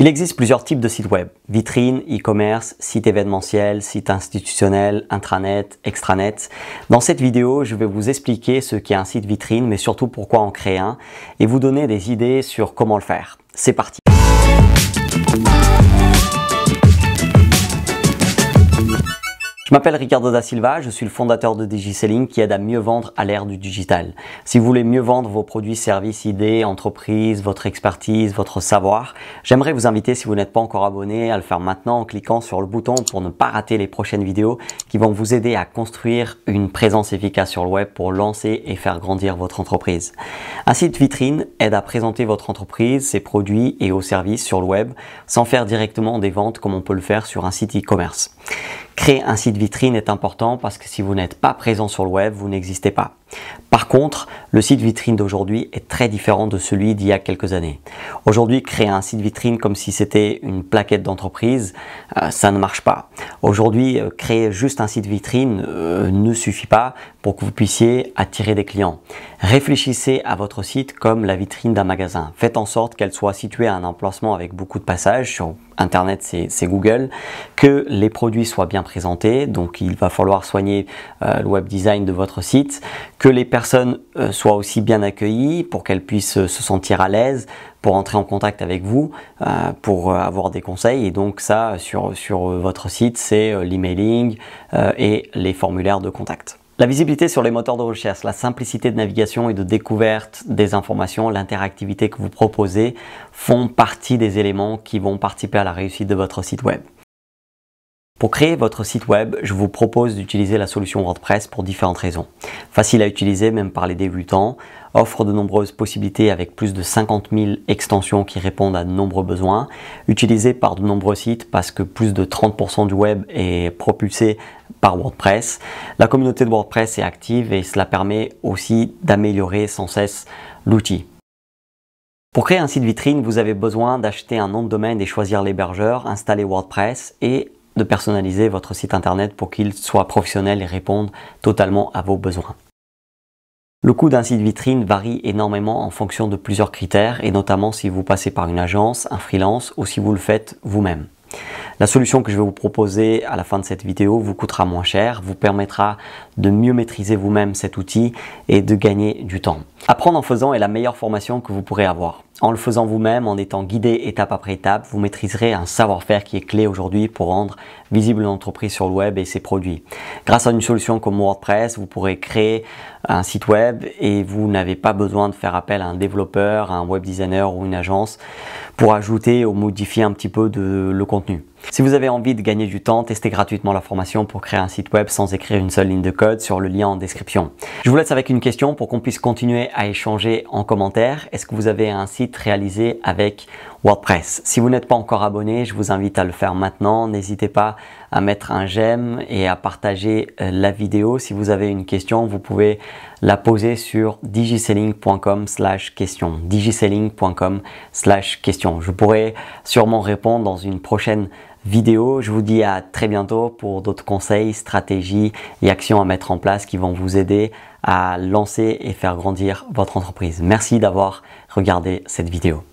Il existe plusieurs types de sites web. vitrine, e-commerce, site événementiel, site institutionnel, intranet, extranet. Dans cette vidéo, je vais vous expliquer ce qu'est un site vitrine, mais surtout pourquoi en créer un et vous donner des idées sur comment le faire. C'est parti Je m'appelle Ricardo da Silva, je suis le fondateur de DigiSelling qui aide à mieux vendre à l'ère du digital. Si vous voulez mieux vendre vos produits, services, idées, entreprises, votre expertise, votre savoir, j'aimerais vous inviter, si vous n'êtes pas encore abonné, à le faire maintenant en cliquant sur le bouton pour ne pas rater les prochaines vidéos qui vont vous aider à construire une présence efficace sur le web pour lancer et faire grandir votre entreprise. Un site vitrine aide à présenter votre entreprise, ses produits et aux services sur le web sans faire directement des ventes comme on peut le faire sur un site e-commerce. Créer un site vitrine est important parce que si vous n'êtes pas présent sur le web, vous n'existez pas. Par contre, le site vitrine d'aujourd'hui est très différent de celui d'il y a quelques années. Aujourd'hui, créer un site vitrine comme si c'était une plaquette d'entreprise, euh, ça ne marche pas. Aujourd'hui, euh, créer juste un site vitrine euh, ne suffit pas pour que vous puissiez attirer des clients. Réfléchissez à votre site comme la vitrine d'un magasin. Faites en sorte qu'elle soit située à un emplacement avec beaucoup de passages sur Internet, c'est Google, que les produits soient bien donc il va falloir soigner euh, le web design de votre site, que les personnes euh, soient aussi bien accueillies pour qu'elles puissent euh, se sentir à l'aise, pour entrer en contact avec vous, pour avoir des conseils. Et donc ça, sur, sur votre site, c'est l'emailing et les formulaires de contact. La visibilité sur les moteurs de recherche, la simplicité de navigation et de découverte des informations, l'interactivité que vous proposez font partie des éléments qui vont participer à la réussite de votre site web. Pour créer votre site web, je vous propose d'utiliser la solution WordPress pour différentes raisons. Facile à utiliser même par les débutants, offre de nombreuses possibilités avec plus de 50 000 extensions qui répondent à de nombreux besoins, utilisé par de nombreux sites parce que plus de 30% du web est propulsé par WordPress. La communauté de WordPress est active et cela permet aussi d'améliorer sans cesse l'outil. Pour créer un site vitrine, vous avez besoin d'acheter un nom de domaine et choisir l'hébergeur, installer WordPress et de personnaliser votre site internet pour qu'il soit professionnel et réponde totalement à vos besoins. Le coût d'un site vitrine varie énormément en fonction de plusieurs critères et notamment si vous passez par une agence, un freelance ou si vous le faites vous-même. La solution que je vais vous proposer à la fin de cette vidéo vous coûtera moins cher, vous permettra de mieux maîtriser vous-même cet outil et de gagner du temps. Apprendre en faisant est la meilleure formation que vous pourrez avoir. En le faisant vous-même, en étant guidé étape après étape, vous maîtriserez un savoir-faire qui est clé aujourd'hui pour rendre visible l'entreprise entreprise sur le web et ses produits. Grâce à une solution comme WordPress, vous pourrez créer un site web et vous n'avez pas besoin de faire appel à un développeur, un web designer ou une agence pour ajouter ou modifier un petit peu de, le contenu. Si vous avez envie de gagner du temps, testez gratuitement la formation pour créer un site web sans écrire une seule ligne de code sur le lien en description. Je vous laisse avec une question pour qu'on puisse continuer à échanger en commentaire. Est-ce que vous avez un site réalisé avec WordPress. Si vous n'êtes pas encore abonné, je vous invite à le faire maintenant. N'hésitez pas à mettre un j'aime et à partager euh, la vidéo. Si vous avez une question, vous pouvez la poser sur digiselling.com slash question. digiselling.com question. Je pourrai sûrement répondre dans une prochaine vidéo. Je vous dis à très bientôt pour d'autres conseils, stratégies et actions à mettre en place qui vont vous aider à lancer et faire grandir votre entreprise. Merci d'avoir regardé cette vidéo.